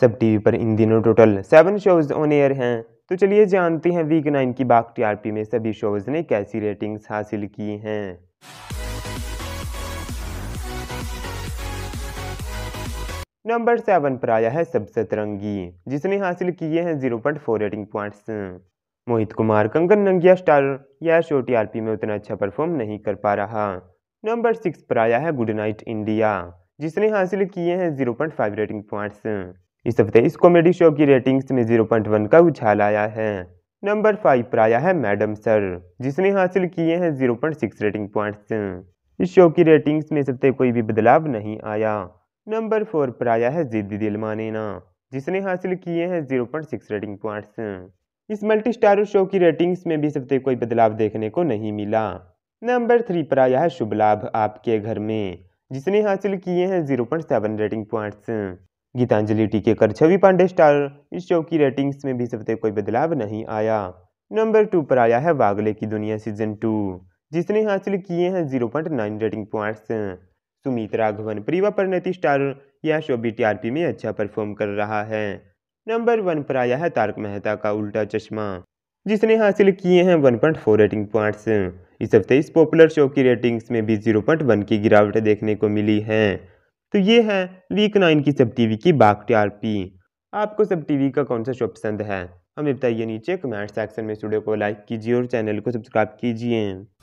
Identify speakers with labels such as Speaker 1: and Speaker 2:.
Speaker 1: सब टीवी पर इन दिनों total seven shows on air हैं तो चलिए जानते हैं वीक नाइन की बाग टीआरपी में सभी शोज़ ने कैसी रेटिंग्स हासिल की हैं नंबर सेवन पर आया है सबसे तरंगी जिसने हासिल किए हैं zero point four rating points Mohit Kumar Kangan Nangia star यह शो टीआरपी में उतना अच्छा परफॉर्म नहीं कर पा रहा नंबर सिक्स पर आया है गुड नाइट इंडिया जिसने हासिल किए हैं zero point five rating points इस हफ्ते इस कॉमेडी शो की रेटिंग्स में वन का उछाल आया है नंबर फाइव पर आया है मैडम सर जिसने हासिल किए हैं सिक्स रेटिंग पॉइंट्स इस शो की रेटिंग्स में इस हफ्ते कोई भी बदलाव नहीं आया नंबर फोर पर आया है जिद्दी दिल मानेना जिसने हासिल किए हैं zero point six rating points इस मल्टी स्टार शो की रेटिंग्स में भी इस हफ्ते कोई बदलाव देखने को नहीं मिला नंबर थ्री पर आया है शुभ लाभ आपके घर में जिसने हासिल किए हैं zero point seven rating points Geetanjali Tikekar Chhavi Pandey star इस शो की रेटिंग्स में भी सबसे कोई बदलाव नहीं आया नंबर टू पर आया है वागले की दुनिया सीजन टू जिसने हासिल किए हैं zero point nine rating points Sumit Raghavan Pariva Pranati star यह शो बी टी आर पी में अच्छा परफॉर्म कर रहा है नंबर वन पर आया है तारक मेहता का उल्टा चश्मा जिसने हासिल किए हैं one point four rating points इस हफ्ते इस पॉपुलर शो की रेटिंग्स में भी जीरो पॉइंट वन की गिरावट देखने को मिली है तो ये है वीक नाइन की सब टीवी की बाख्तियार पी आपको सब टीवी का कौन सा शो पसंद है हमें बताइए नीचे कमेंट सेक्शन में स्टूडियो को लाइक कीजिए और चैनल को सब्सक्राइब कीजिए